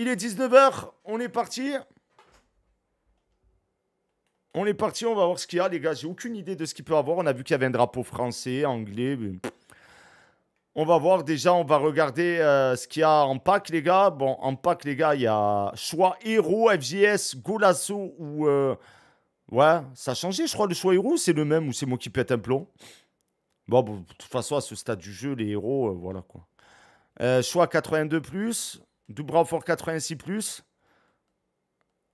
il est 19h, on est parti. On est parti, on va voir ce qu'il y a, les gars. J'ai aucune idée de ce qu'il peut avoir. On a vu qu'il y avait un drapeau français, anglais. On va voir déjà, on va regarder euh, ce qu'il y a en pack, les gars. Bon, en pack, les gars, il y a choix héros, FGS, Golasso ou. Euh, ouais, ça a changé, je crois. Le choix héros, c'est le même ou c'est moi qui pète un plomb. Bon, de toute façon, à ce stade du jeu, les héros, euh, voilà quoi. choix 82, plus, Dubra Fort 86 plus.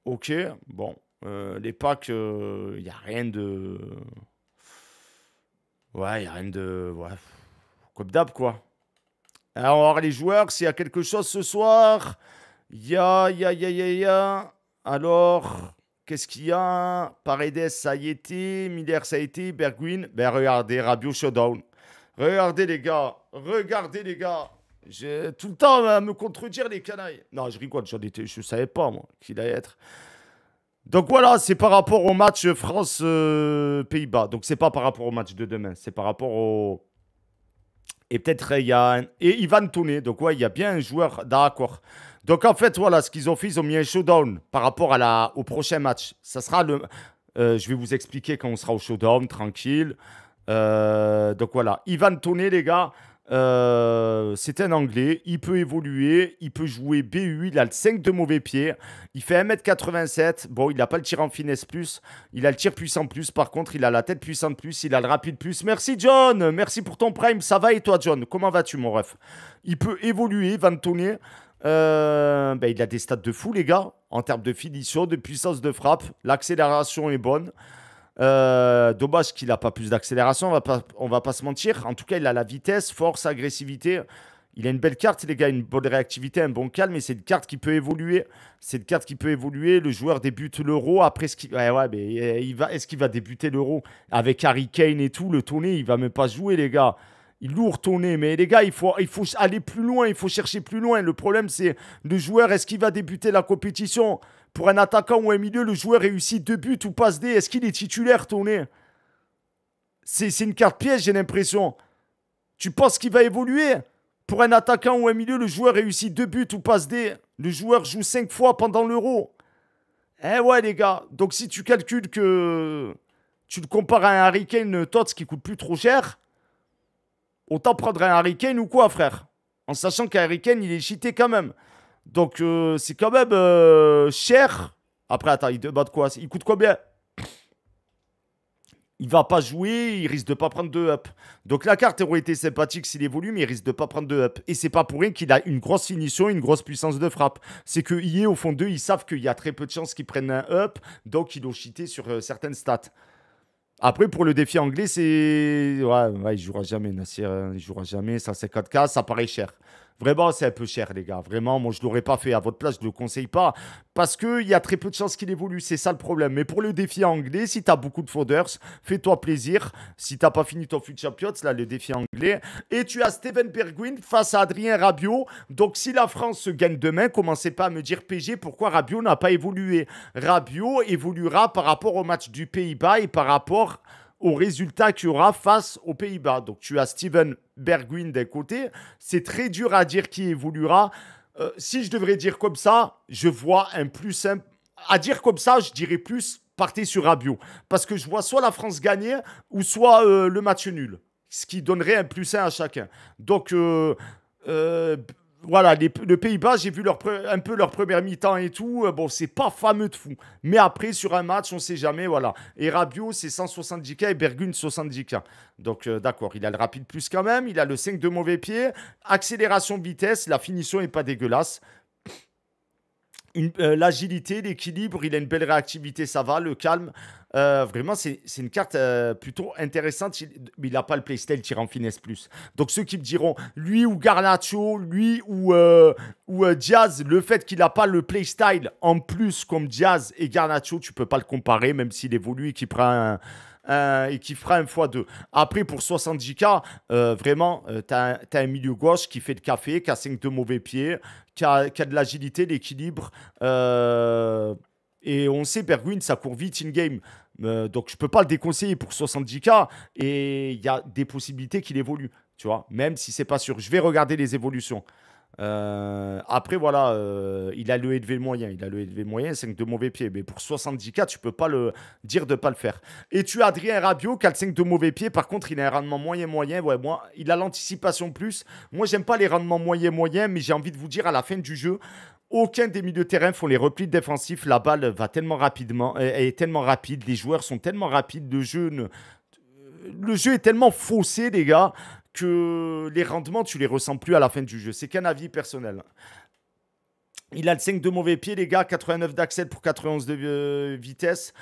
Ok, bon. Euh, les packs, il euh, n'y a rien de. Ouais, il n'y a rien de. Ouais. Comme d'hab, quoi. Alors, les joueurs, s'il y a quelque chose ce soir. Ya, ya, ya, ya, ya. Alors, qu'est-ce qu'il y a Paredes, ça y était. Miller, ça y était. Bergwin. Ben, regardez, rabio Showdown. Regardez, les gars. Regardez, les gars. J'ai tout le temps à me contredire, les canailles. Non, je rigole, je savais pas, moi, qui allait être. Donc voilà, c'est par rapport au match France-Pays-Bas. Euh, donc c'est pas par rapport au match de demain, c'est par rapport au... Et peut-être il y a Et Ivan toné donc ouais, il y a bien un joueur d'accord. Donc en fait, voilà, ce qu'ils ont fait, ils ont mis un showdown par rapport à la... au prochain match. Ça sera le... Euh, je vais vous expliquer quand on sera au showdown, tranquille. Euh, donc voilà, Ivan toné les gars... Euh, c'est un Anglais, il peut évoluer, il peut jouer BU, il a le 5 de mauvais pied, il fait 1m87, bon il n'a pas le tir en finesse plus, il a le tir puissant plus, par contre il a la tête puissante plus, il a le rapide plus. Merci John, merci pour ton prime, ça va et toi John, comment vas-tu mon ref Il peut évoluer, Van euh, ben, il a des stats de fou les gars, en termes de finition, de puissance de frappe, l'accélération est bonne. Euh, dommage qu'il n'a pas plus d'accélération, on va va pas se mentir. En tout cas, il a la vitesse, force, agressivité. Il a une belle carte, les gars, une bonne réactivité, un bon calme, et c'est une carte qui peut évoluer. C'est une carte qui peut évoluer. Le joueur débute l'euro, après ce eh, va... est-ce qu'il va débuter l'euro Avec Harry Kane et tout, le tourné, il ne va même pas jouer, les gars. Il lourd tourné, mais les gars, il faut, il faut aller plus loin, il faut chercher plus loin. Le problème, c'est le joueur, est-ce qu'il va débuter la compétition pour un attaquant ou un milieu, le joueur réussit deux buts ou passe des. Est-ce qu'il est titulaire, Tourné. C'est une carte pièce, j'ai l'impression. Tu penses qu'il va évoluer Pour un attaquant ou un milieu, le joueur réussit deux buts ou passe des. Le joueur joue cinq fois pendant l'euro. Eh ouais, les gars. Donc si tu calcules que tu le compares à un Harry Kane Tots qui coûte plus trop cher, autant prendre un Harry ou quoi, frère En sachant qu'un Harry il est cheaté quand même. Donc, euh, c'est quand même euh, cher. Après, attends, il de quoi Il coûte combien Il va pas jouer, il risque de pas prendre de up. Donc, la carte aurait été sympathique s'il évolue, mais il risque de pas prendre de up. Et c'est pas pour rien qu'il a une grosse finition, une grosse puissance de frappe. C'est que est au fond d'eux, ils savent qu'il y a très peu de chances qu'ils prennent un up, donc ils l'ont cheaté sur euh, certaines stats. Après, pour le défi anglais, c'est. Ouais, ouais, il jouera jamais, Nassir. Hein. Il jouera jamais. Ça, c'est 4K, ça paraît cher. Vraiment, c'est un peu cher, les gars. Vraiment, moi, je ne l'aurais pas fait. À votre place, je ne le conseille pas. Parce qu'il y a très peu de chances qu'il évolue. C'est ça le problème. Mais pour le défi anglais, si tu as beaucoup de folders, fais-toi plaisir. Si tu pas fini ton champion, c'est là, le défi anglais. Et tu as Steven Bergwin face à Adrien Rabiot. Donc, si la France se gagne demain, commencez pas à me dire PG, pourquoi Rabiot n'a pas évolué Rabiot évoluera par rapport au match du Pays-Bas et par rapport au résultat qu'il y aura face aux Pays-Bas. Donc tu as Steven Bergwijn d'un côté. C'est très dur à dire qui évoluera. Euh, si je devrais dire comme ça, je vois un plus... simple À dire comme ça, je dirais plus partez sur Rabiot. Parce que je vois soit la France gagner ou soit euh, le match nul. Ce qui donnerait un plus simple à chacun. Donc... Euh, voilà, les, le Pays-Bas, j'ai vu leur un peu leur première mi-temps et tout. Euh, bon, c'est pas fameux de fou. Mais après, sur un match, on sait jamais, voilà. Et Rabiot, c'est 170K et Bergun, 70K. Donc, euh, d'accord, il a le rapide plus quand même. Il a le 5 de mauvais pied. Accélération vitesse, la finition est pas dégueulasse. Euh, l'agilité, l'équilibre, il a une belle réactivité, ça va, le calme. Euh, vraiment, c'est une carte euh, plutôt intéressante. Il n'a pas le playstyle tirant finesse plus. Donc ceux qui me diront, lui ou Garnacho, lui ou, ou Diaz, le fait qu'il n'a pas le playstyle en plus comme Diaz et Garnacho, tu peux pas le comparer, même s'il évolue et qu'il prend un euh, et qui fera un x2. Après, pour 70K, euh, vraiment, euh, t'as tu un milieu gauche qui fait le café, qui a 5 de mauvais pieds, qui a, qui a de l'agilité, l'équilibre. et on sait, Bergwin, ça court vite in-game. donc, je ne peux pas le déconseiller pour 70K. Et il y a des possibilités qu'il évolue, tu vois, même si c'est pas sûr. Je vais regarder les évolutions. Euh, après, voilà, euh, il a le élevé moyen. Il a le élevé moyen, 5 de mauvais pied. Mais pour 70K, tu peux pas le dire de pas le faire. Et tu as Adrien Rabiot qui a le 5 de mauvais pied. Par contre, il a un rendement moyen-moyen. Ouais, moi, il a l'anticipation plus. Moi, j'aime pas les rendements moyen-moyen, mais j'ai envie de vous dire à la fin du jeu. Aucun des milieux de terrain font les replis défensifs. La balle va tellement rapidement, euh, est tellement rapide. Les joueurs sont tellement rapides. Le jeu le jeu est tellement faussé, les gars, que les rendements, tu les ressens plus à la fin du jeu. C'est qu'un avis personnel. Il a le 5 de mauvais pied, les gars. 89 d'accès pour 91 de euh, vitesse.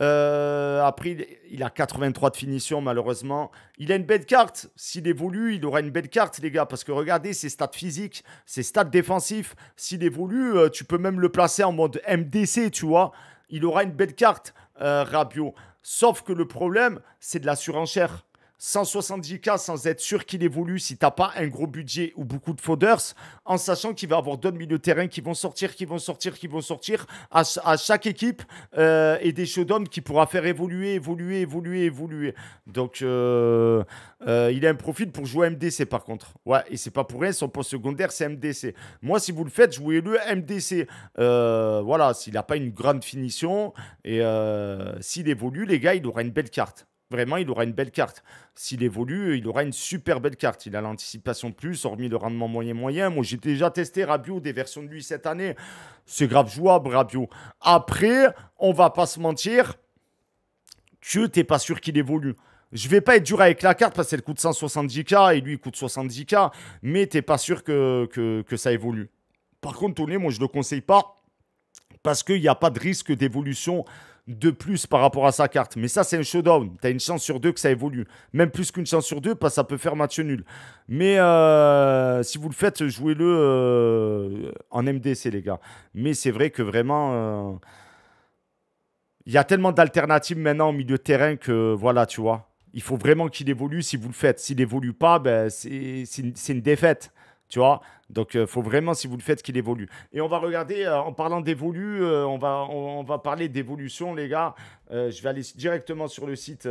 Euh, après, il a 83 de finition, malheureusement. Il a une belle carte. S'il évolue, il aura une belle carte, les gars. Parce que regardez, ses stats physiques, ses stats défensifs. S'il évolue, euh, tu peux même le placer en mode MDC, tu vois. Il aura une belle carte, Rabio. Sauf que le problème, c'est de la surenchère. 170K sans être sûr qu'il évolue si t'as pas un gros budget ou beaucoup de foders en sachant qu'il va avoir d'autres milieux de terrain qui vont sortir, qui vont sortir, qui vont sortir à, chaque équipe euh, et des showdowns qui pourra faire évoluer, évoluer, évoluer, évoluer. Donc euh, euh, il a un profil pour jouer MDC par contre. Ouais, et c'est pas pour rien, son poste secondaire c'est MDC. Moi, si vous le faites, jouez-le MDC. voilà, s'il n'a pas une grande finition et s'il évolue, les gars, il aura une belle carte vraiment, il aura une belle carte. S'il évolue, il aura une super belle carte. Il a l'anticipation de plus, hormis le rendement moyen-moyen. Moi, j'ai déjà testé Rabio des versions de lui cette année. C'est grave jouable, Rabio. Après, on va pas se mentir que t'es pas sûr qu'il évolue. Je vais pas être dur avec la carte parce qu'elle coûte 170K et lui, il coûte 70K. Mais t'es pas sûr que, que, ça évolue. Par contre, Tony, moi, je le conseille pas parce qu'il n'y a pas de risque d'évolution de plus par rapport à sa carte. Mais ça, c'est un showdown. Tu as une chance sur deux que ça évolue. Même plus qu'une chance sur deux, parce bah, ça peut faire match nul. Mais euh, si vous le faites, jouez-le euh, en MDC, les gars. Mais c'est vrai que vraiment, euh, il y a tellement d'alternatives maintenant au milieu de terrain que, voilà, tu vois. Il faut vraiment qu'il évolue si vous le faites. S'il évolue pas, ben, c'est une défaite. Tu vois Donc, il euh, faut vraiment, si vous le faites, qu'il évolue. Et on va regarder, euh, en parlant d'évolue, euh, on, va, on, va parler d'évolution, les gars. je vais aller directement sur le site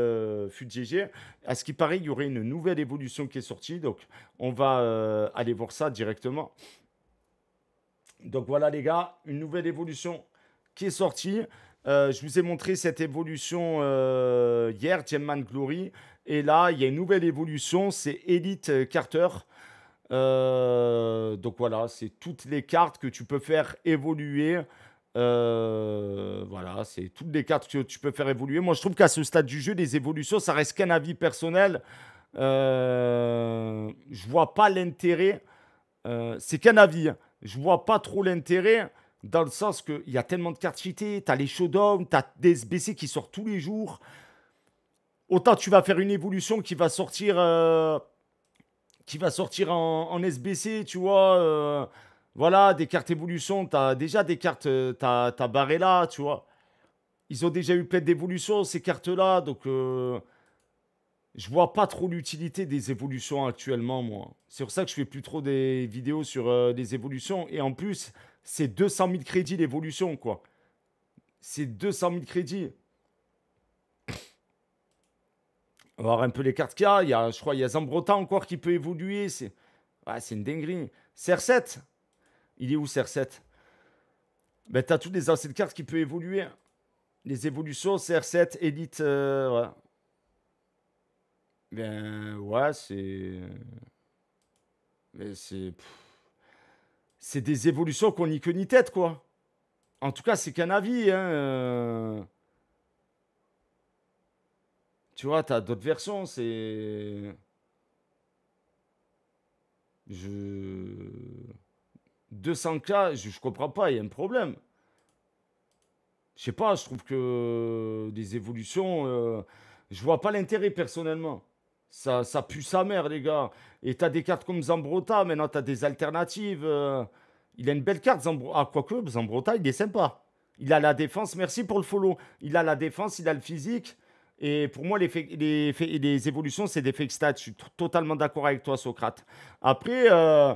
FUTGG. À ce qui paraît, il y aurait une nouvelle évolution qui est sortie. Donc, on va aller voir ça directement. Donc voilà les gars, une nouvelle évolution qui est sortie. je vous ai montré cette évolution hier, Gemman Glory. Et là, il y a une nouvelle évolution, c'est Elite Carter. Euh, donc voilà, c'est toutes les cartes que tu peux faire évoluer. Euh, voilà, c'est toutes les cartes que tu peux faire évoluer. Moi, je trouve qu'à ce stade du jeu, les évolutions, ça reste qu'un avis personnel. Euh, je vois pas l'intérêt. Euh, c'est qu'un avis. Hein. Je vois pas trop l'intérêt dans le sens qu'il y a tellement de cartes cheatées. as les showdowns, t'as des SBC qui sortent tous les jours. Autant tu vas faire une évolution qui va sortir qui va sortir en, SBC, tu vois. Euh, voilà, des cartes évolution. Tu as déjà des cartes. Tu as, as, là, tu vois. Ils ont déjà eu plein d'évolutions, ces cartes-là. Donc, euh, je vois pas trop l'utilité des évolutions actuellement, moi. C'est pour ça que je fais plus trop des vidéos sur euh, les évolutions. Et en plus, c'est 200 000 crédits l'évolution, quoi. C'est 200 000 crédits. On va voir un peu les cartes qu'il y a. je crois qu'il y a Zambrota encore qui peut évoluer. C'est une dinguerie. CR7. Il est où CR7 ben, T'as toutes les anciennes cartes qui peuvent évoluer. Les évolutions, CR7, Elite. Euh, ben ouais, c'est. Mais ben, c'est. C'est des évolutions qu'on n'y que ni tête, quoi. En tout cas, c'est qu'un avis. Hein, euh. Tu vois, t'as d'autres versions, c'est. Je. 200K, je, comprends pas, il y a un problème. Je sais pas, je trouve que des évolutions, Je euh, je vois pas l'intérêt personnellement. Ça, ça pue sa mère, les gars. Et t'as des cartes comme Zambrota, maintenant t'as des alternatives. Euh, il a une belle carte, Zambrota. Ah, quoique, Zambrota, il est sympa. Il a la défense, merci pour le follow. Il a la défense, il a le physique. Et pour moi, les, les, les évolutions, c'est des fake stats. Je suis totalement d'accord avec toi, Socrate. Après, euh,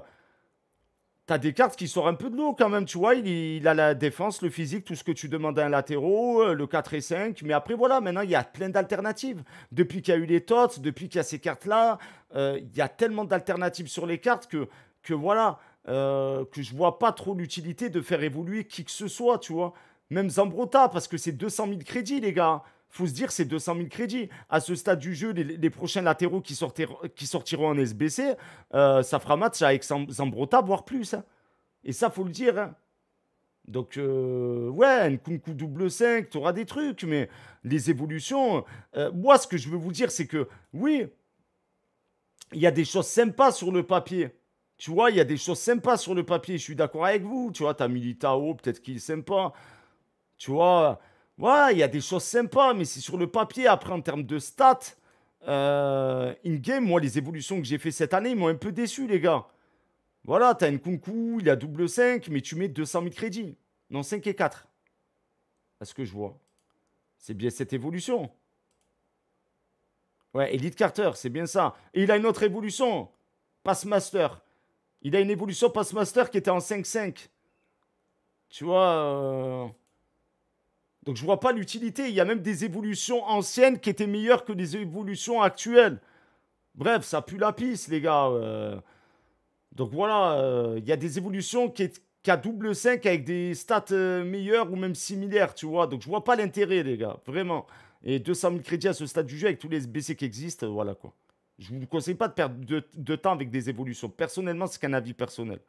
tu as des cartes qui sortent un peu de l'eau quand même. Tu vois, il, a la défense, le physique, tout ce que tu demandes à un latéraux, euh, le 4 et 5. Mais après, voilà, maintenant, il y a plein d'alternatives. Depuis qu'il y a eu les TOTS, depuis qu'il y a ces cartes-là, euh, il y a tellement d'alternatives sur les cartes que, que voilà. Euh, que je vois pas trop l'utilité de faire évoluer qui que ce soit, tu vois. Même Zambrotta, parce que c'est 200 000 crédits, les gars faut se dire, c'est 200 000 crédits. À ce stade du jeu, les, prochains latéraux qui, qui sortiront en SBC, euh, ça fera match avec Zambrota, voire plus. Hein. Et ça, faut le dire. Hein. Donc, euh, ouais, Nkunku double 5, tu auras des trucs, mais les évolutions. Euh, moi, ce que je veux vous dire, c'est que, oui, il y a des choses sympas sur le papier. Tu vois, il y a des choses sympas sur le papier. Je suis d'accord avec vous. Tu vois, t'as Militao, peut-être qu'il est sympa. Tu vois, Ouais, il y a des choses sympas, mais c'est sur le papier. Après, en termes de stats, euh, in-game, moi, les évolutions que j'ai fait cette année, ils m'ont un peu déçu, les gars. Voilà, t'as une Kunku, il a double 5, mais tu mets 200 000 crédits. Non, 5 et 4. À ce que je vois. C'est bien cette évolution. Ouais, Elite Carter, c'est bien ça. Et il a une autre évolution. Passmaster. Il a une évolution Passmaster qui était en 5-5. Tu vois... Euh, donc je ne vois pas l'utilité. Il y a même des évolutions anciennes qui étaient meilleures que des évolutions actuelles. Bref, ça pue la pisse, les gars. Euh. Donc voilà, euh, il y a des évolutions qui, est, a double 5 avec des stats euh, meilleures ou même similaires, tu vois. Donc je vois pas l'intérêt, les gars, vraiment. Et 200 000 crédits à ce stade du jeu avec tous les BC qui existent, voilà quoi. Je vous conseille pas de perdre de, de temps avec des évolutions. Personnellement, c'est qu'un avis personnel.